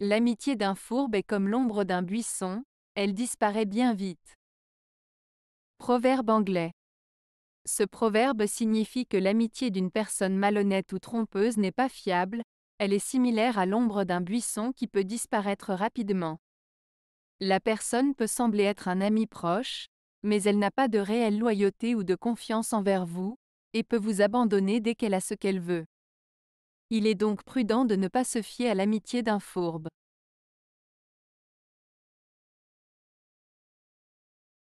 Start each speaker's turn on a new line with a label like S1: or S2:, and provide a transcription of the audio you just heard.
S1: L'amitié d'un fourbe est comme l'ombre d'un buisson, elle disparaît bien vite. Proverbe anglais. Ce proverbe signifie que l'amitié d'une personne malhonnête ou trompeuse n'est pas fiable, elle est similaire à l'ombre d'un buisson qui peut disparaître rapidement. La personne peut sembler être un ami proche, mais elle n'a pas de réelle loyauté ou de confiance envers vous, et peut vous abandonner dès qu'elle a ce qu'elle veut. Il est donc prudent de ne pas se fier à l'amitié
S2: d'un fourbe.